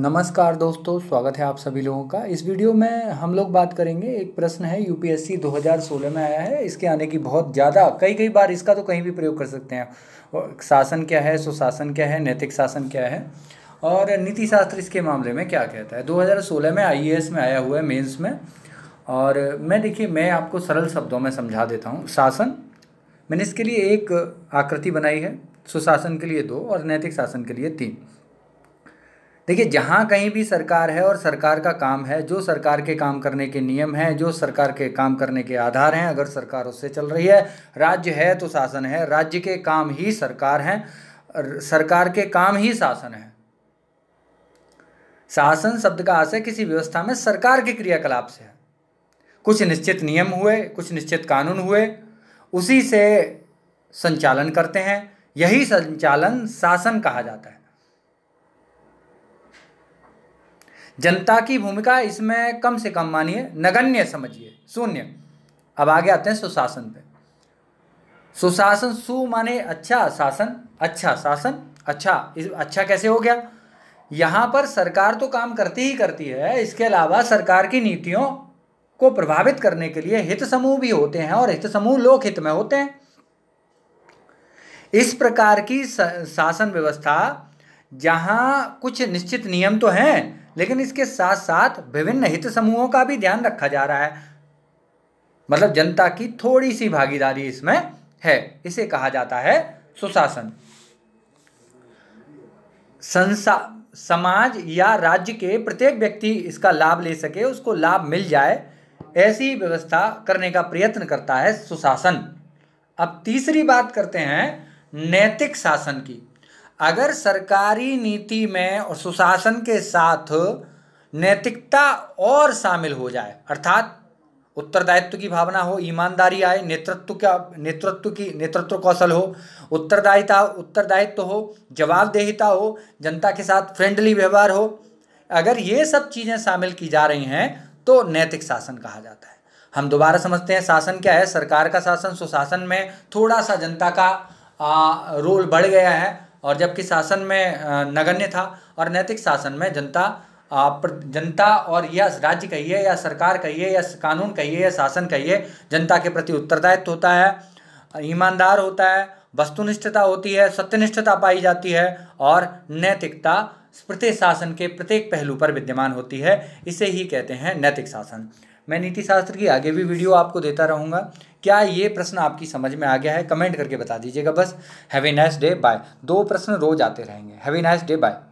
नमस्कार दोस्तों स्वागत है आप सभी लोगों का इस वीडियो में हम लोग बात करेंगे एक प्रश्न है यूपीएससी 2016 में आया है इसके आने की बहुत ज़्यादा कई कई बार इसका तो कहीं भी प्रयोग कर सकते हैं शासन क्या है सुशासन क्या है नैतिक शासन क्या है और नीति शास्त्र इसके मामले में क्या कहता है दो में आई e में आया हुआ है मेन्स में और मैं देखिए मैं आपको सरल शब्दों में समझा देता हूँ शासन मैंने इसके लिए एक आकृति बनाई है सुशासन के लिए दो और नैतिक शासन के लिए तीन देखिए जहाँ कहीं भी सरकार है और सरकार का काम है जो सरकार के काम करने के नियम हैं जो सरकार के काम करने के आधार हैं अगर सरकार उससे चल रही है राज्य है तो शासन है राज्य के काम ही सरकार हैं सरकार के काम ही शासन है शासन शब्द का आशय किसी व्यवस्था में सरकार के क्रियाकलाप से है कुछ निश्चित नियम हुए कुछ निश्चित कानून हुए उसी से संचालन करते हैं यही संचालन शासन कहा जाता है जनता की भूमिका इसमें कम से कम मानिए नगण्य समझिए शून्य अब आगे आते हैं सुशासन पे सुशासन सु माने अच्छा शासन अच्छा शासन अच्छा इस अच्छा कैसे हो गया यहाँ पर सरकार तो काम करती ही करती है इसके अलावा सरकार की नीतियों को प्रभावित करने के लिए हित समूह भी होते हैं और हित समूह लोक हित में होते हैं इस प्रकार की शासन व्यवस्था जहाँ कुछ निश्चित नियम तो हैं लेकिन इसके साथ साथ विभिन्न हित समूहों का भी ध्यान रखा जा रहा है मतलब जनता की थोड़ी सी भागीदारी इसमें है इसे कहा जाता है सुशासन संसा समाज या राज्य के प्रत्येक व्यक्ति इसका लाभ ले सके उसको लाभ मिल जाए ऐसी व्यवस्था करने का प्रयत्न करता है सुशासन अब तीसरी बात करते हैं नैतिक शासन की अगर सरकारी नीति में और सुशासन के साथ नैतिकता और शामिल हो जाए अर्थात उत्तरदायित्व की भावना हो ईमानदारी आए नेतृत्व का नेतृत्व की नेतृत्व कौशल हो उत्तरदायिता उत्तरदायित्व हो जवाबदेहिता हो जनता के साथ फ्रेंडली व्यवहार हो अगर ये सब चीज़ें शामिल की जा रही हैं तो नैतिक शासन कहा जाता है हम दोबारा समझते हैं शासन क्या है सरकार का शासन सुशासन में थोड़ा सा जनता का आ, रोल बढ़ गया है और जबकि शासन में नगण्य था और नैतिक शासन में जनता जनता और यह राज्य कहिए या सरकार कहिए या कानून कहिए या शासन कहिए जनता के प्रति उत्तरदायित्व होता है ईमानदार होता है वस्तुनिष्ठता होती है सत्यनिष्ठता पाई जाती है और नैतिकता प्रत्येक शासन के प्रत्येक पहलू पर विद्यमान होती है इसे ही कहते हैं नैतिक शासन मैं नीति शास्त्र की आगे भी वीडियो आपको देता रहूँगा क्या ये प्रश्न आपकी समझ में आ गया है कमेंट करके बता दीजिएगा बस हैवी नाइस डे बाय दो प्रश्न रोज आते रहेंगे हैवी नाइस डे बाय